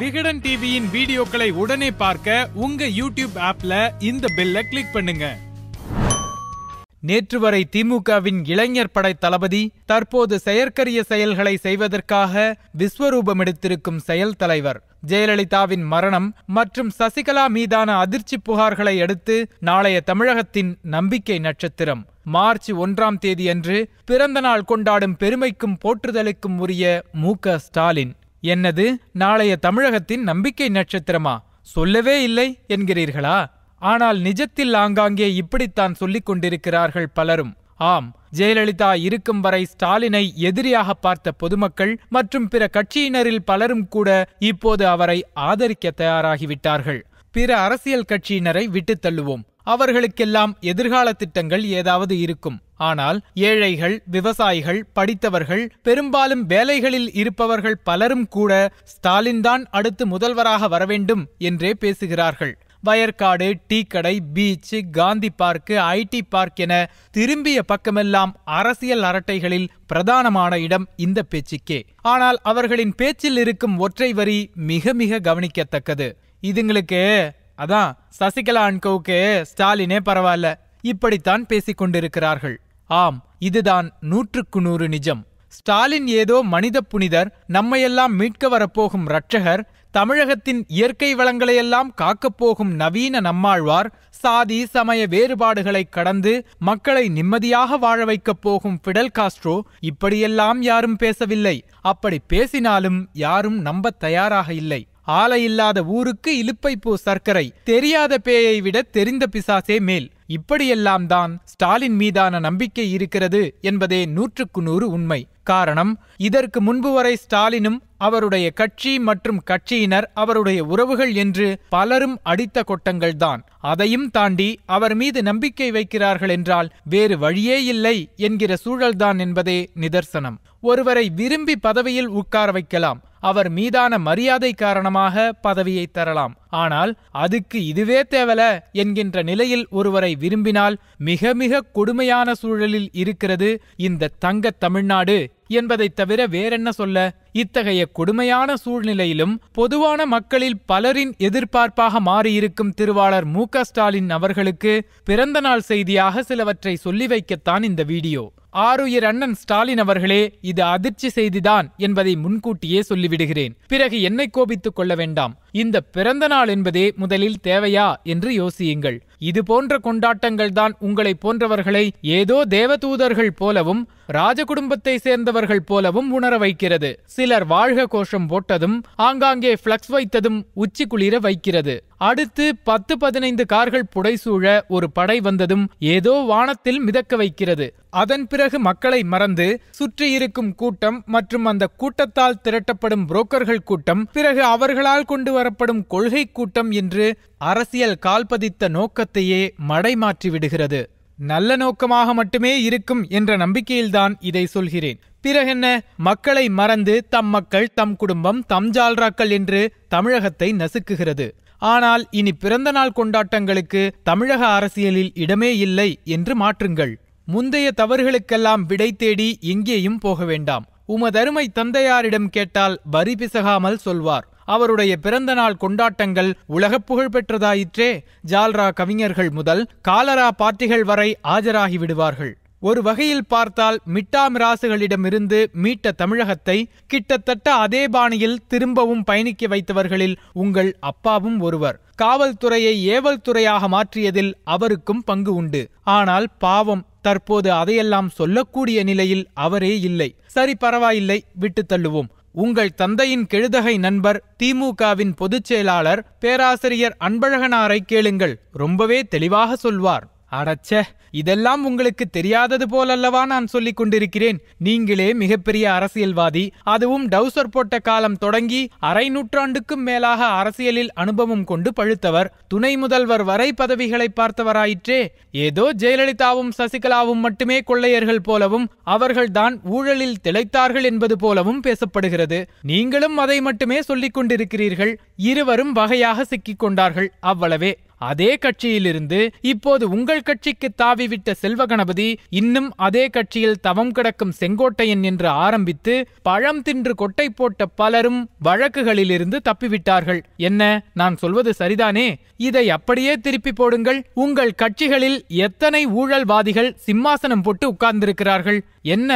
விகடன் டிவியின் வீடியோக்களை உடனே பார்க்க உங்க யூடியூப் ஆப்ல இந்த பெல்ல கிளிக் பண்ணுங்க நேற்று வரை திமுகவின் இளைஞர் படை தளபதி தற்போது செயற்கரிய செயல்களை செய்வதற்காக விஸ்வரூபமெடுத்திருக்கும் செயல் தலைவர் ஜெயலலிதாவின் மரணம் மற்றும் சசிகலா மீதான அதிர்ச்சி புகார்களை அடுத்து நாளைய தமிழகத்தின் நம்பிக்கை நட்சத்திரம் மார்ச் ஒன்றாம் தேதியன்று பிறந்த நாள் கொண்டாடும் பெருமைக்கும் போற்றுதலுக்கும் உரிய மு ஸ்டாலின் என்னது நாளைய தமிழகத்தின் நம்பிக்கை நட்சத்திரமா சொல்லவே இல்லை என்கிறீர்களா ஆனால் நிஜத்தில் ஆங்காங்கே இப்படித்தான் சொல்லிக் கொண்டிருக்கிறார்கள் பலரும் ஆம் ஜெயலலிதா இருக்கும் வரை ஸ்டாலினை எதிரியாக பார்த்த பொதுமக்கள் மற்றும் பிற கட்சியினரில் பலரும் கூட இப்போது அவரை ஆதரிக்க தயாராகிவிட்டார்கள் பிற அரசியல் கட்சியினரை விட்டுத் தள்ளுவோம் அவர்களுக்கெல்லாம் எதிர்கால திட்டங்கள் ஏதாவது இருக்கும் ஆனால் ஏழைகள் விவசாயிகள் படித்தவர்கள் பெரும்பாலும் வேலைகளில் இருப்பவர்கள் பலரும் கூட ஸ்டாலின் தான் அடுத்து முதல்வராக வரவேண்டும் என்றே பேசுகிறார்கள் வயற்காடு டீக்கடை beach Gandhi park IT park என திரும்பிய பக்கமெல்லாம் அரசியல் அரட்டைகளில் பிரதானமான இடம் இந்த பேச்சுக்கே ஆனால் அவர்களின் பேச்சில் இருக்கும் ஒற்றை வரி மிக மிக கவனிக்கத்தக்கது இதுங்களுக்கு அதான் சசிகலா அன்கவுக்கு ஸ்டாலினே பரவாயில்ல இப்படித்தான் பேசிக் கொண்டிருக்கிறார்கள் ஆம் இதுதான் நூற்றுக்கு நூறு நிஜம் ஸ்டாலின் ஏதோ மனித புனிதர் நம்மையெல்லாம் மீட்க வரப்போகும் ரட்சகர் தமிழகத்தின் இயற்கை வளங்களையெல்லாம் காக்கப் போகும் நவீன நம்மாழ்வார் சாதி சமய வேறுபாடுகளை கடந்து மக்களை நிம்மதியாக வாழ வைக்கப் போகும் பிடல் காஸ்ட்ரோ இப்படியெல்லாம் யாரும் பேசவில்லை அப்படி பேசினாலும் யாரும் நம்ப தயாராக இல்லை ஆலை இல்லாத ஊருக்கு இலுப்பை பூ சர்க்கரை தெரியாத பேயை விட தெரிந்த பிசாசே மேல் இப்படியெல்லாம் தான் ஸ்டாலின் மீதான நம்பிக்கை இருக்கிறது என்பதே நூற்றுக்கு நூறு உண்மை காரணம் இதற்கு முன்பு வரை ஸ்டாலினும் அவருடைய கட்சி மற்றும் கட்சியினர் அவருடைய உறவுகள் என்று பலரும் அடித்த கொட்டங்கள்தான் அதையும் தாண்டி அவர் மீது நம்பிக்கை வைக்கிறார்கள் என்றால் வேறு வழியே இல்லை என்கிற சூழல்தான் என்பதே நிதர்சனம் ஒருவரை விரும்பி பதவியில் உட்கார வைக்கலாம் அவர் மீதான மரியாதை காரணமாக பதவியை தரலாம் ஆனால் அதுக்கு இதுவே தேவல என்கின்ற நிலையில் ஒருவரை விரும்பினால் மிக மிக கொடுமையான சூழலில் இருக்கிறது இந்த தங்க தமிழ்நாடு என்பதை தவிர வேறென்ன சொல்ல இத்தகைய கொடுமையான சூழ்நிலையிலும் பொதுவான மக்களில் பலரின் எதிர்பார்ப்பாக மாறியிருக்கும் திருவாளர் மு ஸ்டாலின் அவர்களுக்கு பிறந்தநாள் செய்தியாக சிலவற்றை சொல்லி வைக்கத்தான் இந்த வீடியோ ஆறுயிர் அண்ணன் ஸ்டாலின் அவர்களே இது அதிர்ச்சி செய்திதான் என்பதை முன்கூட்டியே சொல்லிவிடுகிறேன் பிறகு என்னை கோபித்துக் கொள்ள வேண்டாம் இந்த பிறந்த நாள் என்பதே முதலில் தேவையா என்று யோசியுங்கள் இது கொண்டாட்டங்கள் கொண்டாட்டங்கள்தான் உங்களை போன்றவர்களை ஏதோ தேவதூதர்கள் போலவும் ராஜகுடும்பத்தை சேர்ந்தவர்கள் போலவும் உணர வைக்கிறது சிலர் வாழ்க கோஷம் போட்டதும் ஆங்காங்கே பிளக்ஸ் வைத்ததும் உச்சி குளிர வைக்கிறது அடுத்து பத்து பதினைந்து கார்கள் புடைசூழ ஒரு படை வந்ததும் ஏதோ வானத்தில் மிதக்க வைக்கிறது அதன் பிறகு மக்களை மறந்து சுற்றி இருக்கும் கூட்டம் மற்றும் அந்த கூட்டத்தால் திரட்டப்படும் புரோக்கர்கள் கூட்டம் பிறகு அவர்களால் கொண்டு வரப்படும் கொள்கை கூட்டம் என்று அரசியல் கால்பதித்த நோக்கத்தையே மடைமாற்றிவிடுகிறது நல்ல நோக்கமாக மட்டுமே இருக்கும் என்ற நம்பிக்கையில்தான் இதை சொல்கிறேன் பிறகென்ன மக்களை மறந்து தம் மக்கள் தம் குடும்பம் தம் ஜால்ராக்கள் என்று தமிழகத்தை நசுக்குகிறது ஆனால் இனி பிறந்த நாள் கொண்டாட்டங்களுக்கு தமிழக அரசியலில் இடமே இல்லை என்று மாற்றுங்கள் முந்தைய தவறுகளுக்கெல்லாம் விடை தேடி எங்கேயும் போக வேண்டாம் உமதருமை தந்தையாரிடம் கேட்டால் வரி பிசகாமல் சொல்வார் அவருடைய பிறந்தநாள் கொண்டாட்டங்கள் உலக புகழ் பெற்றதாயிற்றே ஜால்ரா கவிஞர்கள் முதல் காலரா பார்ட்டிகள் வரை ஆஜராகி விடுவார்கள் ஒரு வகையில் பார்த்தால் மிட்டா மிராசுகளிடமிருந்து மீட்ட தமிழகத்தை கிட்டத்தட்ட அதே பாணியில் திரும்பவும் பயணிக்க வைத்தவர்களில் உங்கள் அப்பாவும் ஒருவர் காவல்துறையை ஏவல் துறையாக மாற்றியதில் அவருக்கும் பங்கு உண்டு ஆனால் பாவம் தற்போது அதையெல்லாம் சொல்லக்கூடிய நிலையில் அவரே இல்லை சரி பரவாயில்லை விட்டு தள்ளுவோம் உங்கள் தந்தையின் கெழுதகை நண்பர் திமுகவின் பொதுச் செயலாளர் பேராசிரியர் அன்பழகனாரை கேளுங்கள் ரொம்பவே தெளிவாக சொல்வார் அடச்ச இதெல்லாம் உங்களுக்கு தெரியாதது போலல்லவா நான் சொல்லிக் கொண்டிருக்கிறேன் நீங்களே மிகப்பெரிய அரசியல்வாதி அதுவும் டவுசர் போட்ட காலம் தொடங்கி அரை நூற்றாண்டுக்கும் மேலாக அரசியலில் அனுபவம் கொண்டு பழுத்தவர் துணை முதல்வர் வரை பதவிகளை பார்த்தவராயிற்றே ஏதோ ஜெயலலிதாவும் சசிகலாவும் மட்டுமே கொள்ளையர்கள் போலவும் அவர்கள்தான் ஊழலில் திளைத்தார்கள் என்பது போலவும் பேசப்படுகிறது நீங்களும் அதை மட்டுமே சொல்லிக் கொண்டிருக்கிறீர்கள் இருவரும் வகையாக சிக்கிக் கொண்டார்கள் அவ்வளவே அதே கட்சியிலிருந்து இப்போது உங்கள் கட்சிக்கு தாவிவிட்ட செல்வகணபதி இன்னும் அதே கட்சியில் தவம் கிடக்கும் செங்கோட்டையன் என்று ஆரம்பித்து பழம் தின்று கொட்டை போட்ட பலரும் வழக்குகளிலிருந்து தப்பிவிட்டார்கள் என்ன நான் சொல்வது சரிதானே இதை அப்படியே திருப்பி போடுங்கள் உங்கள் கட்சிகளில் எத்தனை ஊழல்வாதிகள் சிம்மாசனம் போட்டு உட்கார்ந்திருக்கிறார்கள் என்ன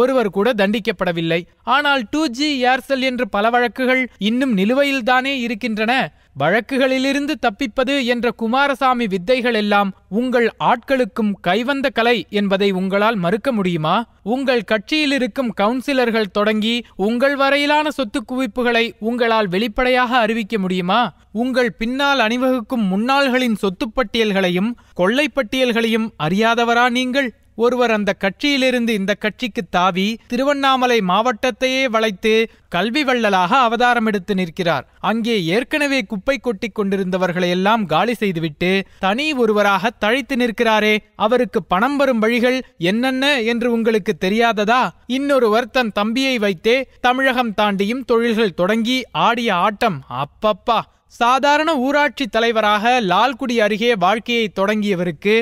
ஒருவர் கூட தண்டிக்கப்படவில்லை ஆனால் டூ ஜி ஏர்செல் என்று பல வழக்குகள் இன்னும் நிலுவையில்தானே இருக்கின்றன வழக்குகளிலிருந்து தப்பிப்பது என்ற குமாரசாமி வித்தைகள் எல்லாம் உங்கள் ஆட்களுக்கும் கைவந்த கலை என்பதை உங்களால் மறுக்க முடியுமா உங்கள் கட்சியில் இருக்கும் கவுன்சிலர்கள் தொடங்கி உங்கள் வரையிலான சொத்து குவிப்புகளை உங்களால் வெளிப்படையாக அறிவிக்க முடியுமா உங்கள் பின்னால் அணிவகுக்கும் முன்னாள்களின் சொத்துப்பட்டியல்களையும் கொள்ளைப்பட்டியல்களையும் அறியாதவரா நீங்கள் ஒருவர் அந்த கட்சியிலிருந்து இந்த கட்சிக்கு தாவி திருவண்ணாமலை மாவட்டத்தையே வளைத்து கல்வி வள்ளலாக அவதாரம் எடுத்து நிற்கிறார் அங்கே ஏற்கனவே குப்பை கொட்டி கொண்டிருந்தவர்களை எல்லாம் காலி செய்துவிட்டு தனி ஒருவராக தழைத்து நிற்கிறாரே அவருக்கு பணம் வரும் வழிகள் என்னென்ன என்று உங்களுக்கு தெரியாததா இன்னொருவர் தன் தம்பியை வைத்தே தமிழகம் தாண்டியும் தொழில்கள் தொடங்கி ஆடிய ஆட்டம் அப்பப்பா சாதாரண ஊராட்சி தலைவராக லால்குடி அருகே வாழ்க்கையை தொடங்கியவருக்கு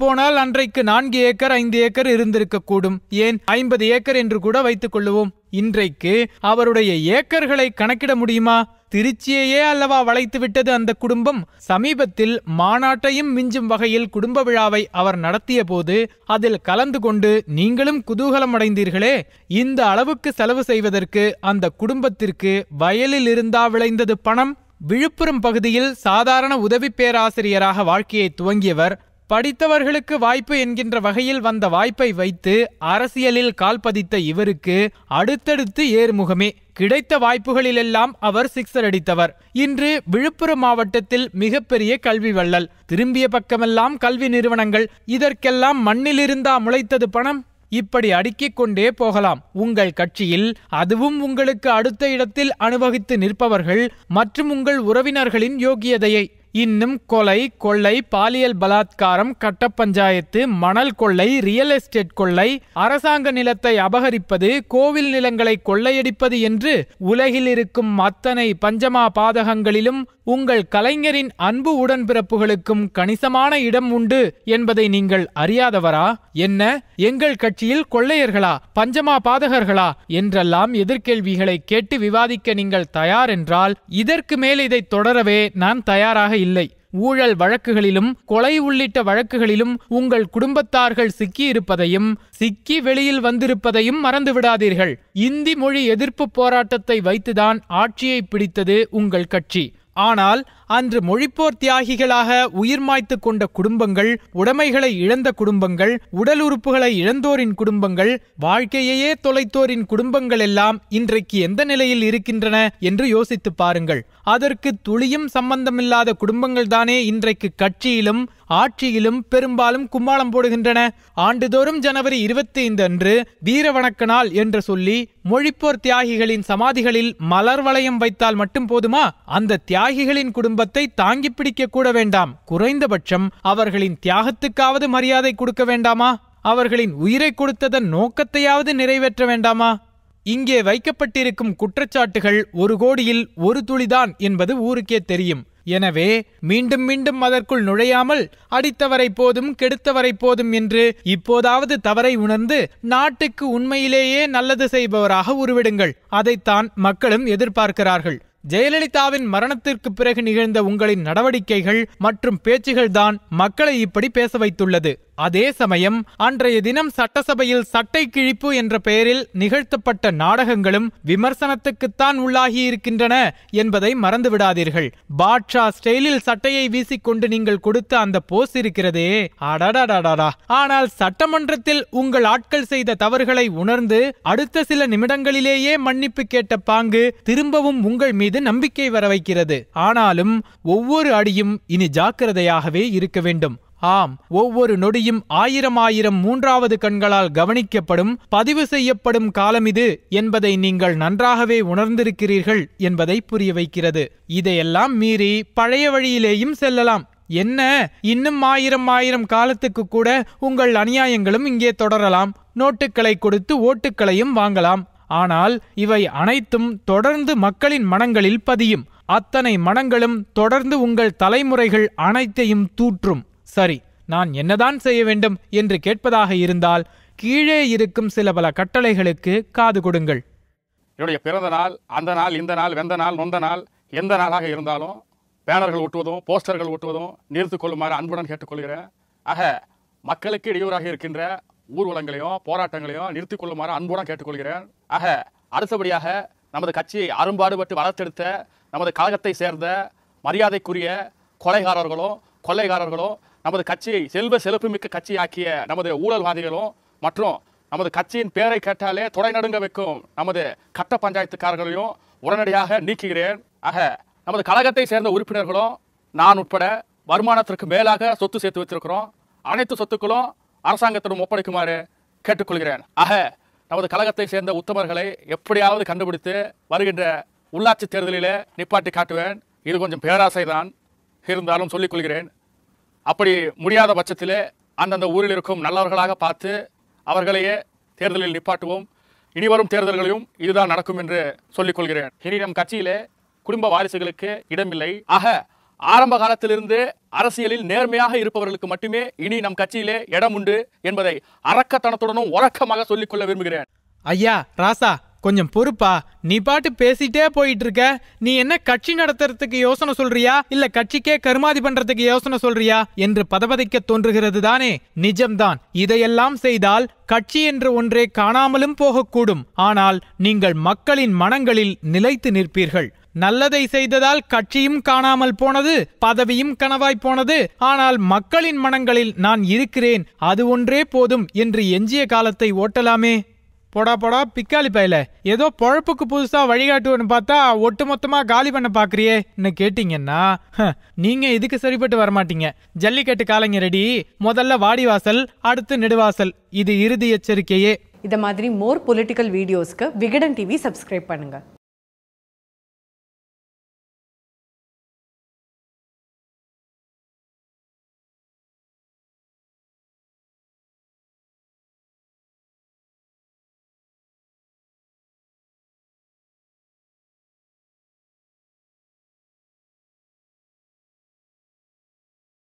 போனால் அன்றைக்கு நான்கு ஏக்கர் ஐந்து ஏக்கர் இருந்திருக்கக்கூடும் ஏன் ஐம்பது ஏக்கர் என்று கூட வைத்துக் கொள்ளுவோம் இன்றைக்கு அவருடைய ஏக்கர்களை கணக்கிட முடியுமா திருச்சியையே அல்லவா வளைத்து விட்டது அந்த குடும்பம் சமீபத்தில் மாநாட்டையும் மிஞ்சும் வகையில் குடும்ப விழாவை அவர் நடத்திய போது அதில் கலந்து கொண்டு நீங்களும் குதூகலம் அடைந்தீர்களே இந்த அளவுக்கு செலவு செய்வதற்கு அந்த குடும்பத்திற்கு வயலில் இருந்தா விளைந்தது பணம் விழுப்புரம் பகுதியில் சாதாரண உதவி பேராசிரியராக வாழ்க்கையை துவங்கியவர் படித்தவர்களுக்கு வாய்ப்பு என்கின்ற வகையில் வந்த வாய்ப்பை வைத்து அரசியலில் கால்பதித்த இவருக்கு அடுத்தடுத்து ஏர்முகமே கிடைத்த வாய்ப்புகளிலெல்லாம் அவர் சிக்ஸர் அடித்தவர் இன்று விழுப்புரம் மாவட்டத்தில் மிகப்பெரிய கல்வி வள்ளல் திரும்பிய பக்கமெல்லாம் கல்வி நிறுவனங்கள் இதற்கெல்லாம் மண்ணிலிருந்தா முளைத்தது பணம் இப்படி அடுக்கிக் கொண்டே போகலாம் உங்கள் கட்சியில் அதுவும் உங்களுக்கு அடுத்த இடத்தில் அனுபவித்து நிற்பவர்கள் மற்றும் உங்கள் உறவினர்களின் யோகியதையை இன்னும் கொலை கொள்ளை பாலியல் பலாத்காரம் கட்ட பஞ்சாயத்து மணல் கொள்ளை ரியல் எஸ்டேட் கொள்ளை அரசாங்க நிலத்தை அபகரிப்பது கோவில் நிலங்களை கொள்ளையடிப்பது என்று உலகில் இருக்கும் அத்தனை பஞ்சமா பாதகங்களிலும் உங்கள் கலைஞரின் அன்பு உடன்பிறப்புகளுக்கும் கணிசமான இடம் உண்டு என்பதை நீங்கள் அறியாதவரா என்ன எங்கள் கட்சியில் கொள்ளையர்களா பஞ்சமா பாதகர்களா என்றெல்லாம் எதிர்கேள்விகளை கேட்டு விவாதிக்க நீங்கள் தயார் என்றால் இதற்கு மேல் இதை தொடரவே நான் தயாராக இல்லை ஊழல் வழக்குகளிலும் கொலை உள்ளிட்ட வழக்குகளிலும் உங்கள் குடும்பத்தார்கள் சிக்கியிருப்பதையும் சிக்கி வெளியில் வந்திருப்பதையும் மறந்துவிடாதீர்கள் இந்தி மொழி எதிர்ப்பு போராட்டத்தை வைத்துதான் ஆட்சியை பிடித்தது உங்கள் கட்சி ஆனால் அன்று மொழிப்போர் தியாகிகளாக உயிர்மாய்த்து கொண்ட குடும்பங்கள் உடைமைகளை இழந்த குடும்பங்கள் உடல் உறுப்புகளை இழந்தோரின் குடும்பங்கள் வாழ்க்கையையே தொலைத்தோரின் குடும்பங்கள் எல்லாம் இன்றைக்கு எந்த நிலையில் இருக்கின்றன என்று யோசித்து பாருங்கள் அதற்கு துளியும் சம்பந்தமில்லாத குடும்பங்கள் தானே இன்றைக்கு கட்சியிலும் ஆட்சியிலும் பெரும்பாலும் கும்மாளம் போடுகின்றன ஆண்டுதோறும் ஜனவரி இருபத்தி ஐந்து அன்று வீர வணக்க நாள் என்று சொல்லி மொழிப்போர் தியாகிகளின் சமாதிகளில் மலர் வளையம் வைத்தால் மட்டும் போதுமா அந்த தியாகிகளின் குடும்ப குடும்பத்தை தாங்கி பிடிக்க கூட வேண்டாம் குறைந்தபட்சம் அவர்களின் தியாகத்துக்காவது மரியாதை கொடுக்க வேண்டாமா அவர்களின் உயிரை கொடுத்ததன் நோக்கத்தையாவது நிறைவேற்ற வேண்டாமா இங்கே வைக்கப்பட்டிருக்கும் குற்றச்சாட்டுகள் ஒரு கோடியில் ஒரு துளிதான் என்பது ஊருக்கே தெரியும் எனவே மீண்டும் மீண்டும் அதற்குள் நுழையாமல் அடித்தவரை போதும் கெடுத்தவரை போதும் என்று இப்போதாவது தவறை உணர்ந்து நாட்டுக்கு உண்மையிலேயே நல்லது செய்பவராக உருவிடுங்கள் அதைத்தான் மக்களும் எதிர்பார்க்கிறார்கள் ஜெயலலிதாவின் மரணத்திற்கு பிறகு நிகழ்ந்த உங்களின் நடவடிக்கைகள் மற்றும் பேச்சுகள் தான் மக்களை இப்படி பேச வைத்துள்ளது அதே சமயம் அன்றைய தினம் சட்டசபையில் சட்டை கிழிப்பு என்ற பெயரில் நிகழ்த்தப்பட்ட நாடகங்களும் விமர்சனத்துக்குத்தான் உள்ளாகியிருக்கின்றன என்பதை மறந்துவிடாதீர்கள் பாட்ஷா ஸ்டைலில் சட்டையை வீசிக்கொண்டு நீங்கள் கொடுத்த அந்த போஸ் இருக்கிறதே அடடாடாடாடா ஆனால் சட்டமன்றத்தில் உங்கள் ஆட்கள் செய்த தவறுகளை உணர்ந்து அடுத்த சில நிமிடங்களிலேயே மன்னிப்பு கேட்ட பாங்கு திரும்பவும் உங்கள் மீது நம்பிக்கை வர வைக்கிறது ஆனாலும் ஒவ்வொரு அடியும் இனி ஜாக்கிரதையாகவே இருக்க வேண்டும் ஆம் ஒவ்வொரு நொடியும் ஆயிரம் ஆயிரம் மூன்றாவது கண்களால் கவனிக்கப்படும் பதிவு செய்யப்படும் காலம் இது என்பதை நீங்கள் நன்றாகவே உணர்ந்திருக்கிறீர்கள் என்பதை புரிய வைக்கிறது இதையெல்லாம் மீறி பழைய வழியிலேயும் செல்லலாம் என்ன இன்னும் ஆயிரம் ஆயிரம் காலத்துக்கு கூட உங்கள் அநியாயங்களும் இங்கே தொடரலாம் நோட்டுக்களை கொடுத்து ஓட்டுக்களையும் வாங்கலாம் ஆனால் இவை அனைத்தும் தொடர்ந்து மக்களின் மனங்களில் பதியும் அத்தனை மனங்களும் தொடர்ந்து உங்கள் தலைமுறைகள் அனைத்தையும் தூற்றும் சரி நான் என்னதான் செய்ய வேண்டும் என்று கேட்பதாக இருந்தால் கீழே இருக்கும் சில பல கட்டளைகளுக்கு காது கொடுங்கள் என்னுடைய பிறந்த நாள் அந்த நாள் இந்த நாள் வெந்த நாள் நொந்த நாள் எந்த நாளாக இருந்தாலும் பேனர்கள் ஒட்டுவதும் போஸ்டர்கள் ஒட்டுவதும் நிறுத்திக் கொள்ளுமாறு அன்புடன் கேட்டுக்கொள்கிறேன் ஆக மக்களுக்கு இடையூறாக இருக்கின்ற ஊர்வலங்களையும் போராட்டங்களையும் நிறுத்திக் கொள்ளுமாறு அன்புடன் கேட்டுக்கொள்கிறேன் ஆக அடுத்தபடியாக நமது கட்சியை அரும்பாடுபட்டு வளர்த்தெடுத்த நமது கழகத்தை சேர்ந்த மரியாதைக்குரிய கொலைகாரர்களோ கொள்ளைகாரர்களும் நமது கட்சியை செல்வ செழிப்புமிக்க கட்சியாக்கிய நமது ஊழல்வாதிகளும் மற்றும் நமது கட்சியின் பெயரை கேட்டாலே தொடை நடுங்க வைக்கும் நமது கட்ட பஞ்சாயத்துக்காரர்களையும் உடனடியாக நீக்குகிறேன் ஆக நமது கழகத்தை சேர்ந்த உறுப்பினர்களும் நான் உட்பட வருமானத்திற்கு மேலாக சொத்து சேர்த்து வச்சிருக்கிறோம் அனைத்து சொத்துக்களும் அரசாங்கத்திடம் ஒப்படைக்குமாறு கேட்டுக்கொள்கிறேன் ஆக நமது கழகத்தை சேர்ந்த உத்தமர்களை எப்படியாவது கண்டுபிடித்து வருகின்ற உள்ளாட்சி தேர்தலிலே நிப்பாட்டி காட்டுவேன் இது கொஞ்சம் பேராசை தான் இருந்தாலும் சொல்லிக்கொள்கிறேன் அப்படி முடியாத பட்சத்தில் அந்தந்த ஊரில் இருக்கும் நல்லவர்களாக பார்த்து அவர்களையே தேர்தலில் நிப்பாட்டுவோம் இனிவரும் தேர்தல்களையும் இதுதான் நடக்கும் என்று சொல்லிக் கொள்கிறேன் இனி நம் கட்சியிலே குடும்ப வாரிசுகளுக்கு இடமில்லை ஆக ஆரம்ப காலத்திலிருந்து அரசியலில் நேர்மையாக இருப்பவர்களுக்கு மட்டுமே இனி நம் கட்சியிலே இடம் உண்டு என்பதை அரக்கத்தனத்துடனும் உறக்கமாக சொல்லிக்கொள்ள விரும்புகிறேன் ஐயா ராசா கொஞ்சம் பொறுப்பா நீ பாட்டு பேசிட்டே போயிட்டு இருக்க நீ என்ன கட்சி நடத்துறதுக்கு யோசனை சொல்றியா இல்ல கட்சிக்கே கருமாதி பண்றதுக்கு யோசனை சொல்றியா என்று பதபதிக்க தோன்றுகிறது தானே நிஜம்தான் இதையெல்லாம் செய்தால் கட்சி என்று ஒன்றே காணாமலும் போகக்கூடும் ஆனால் நீங்கள் மக்களின் மனங்களில் நிலைத்து நிற்பீர்கள் நல்லதை செய்ததால் கட்சியும் காணாமல் போனது பதவியும் கனவாய் போனது ஆனால் மக்களின் மனங்களில் நான் இருக்கிறேன் அது ஒன்றே போதும் என்று எஞ்சிய காலத்தை ஓட்டலாமே போடா போடா பிக்காளி பையில ஏதோ பொழப்புக்கு புதுசா வழிகாட்டுவன்னு பார்த்தா ஒட்டு மொத்தமா காலி பண்ண பாக்குறியேன்னு கேட்டீங்கன்னா நீங்க இதுக்கு சரிப்பட்டு வரமாட்டீங்க ஜல்லிக்கட்டு காலங்க ரெடி முதல்ல வாடிவாசல் அடுத்து நெடுவாசல் இது இறுதி எச்சரிக்கையே இந்த மாதிரி மோர் பொலிட்டிக்கல் வீடியோஸ்க்கு விகடன் டிவி சப்ஸ்கிரைப் பண்ணுங்க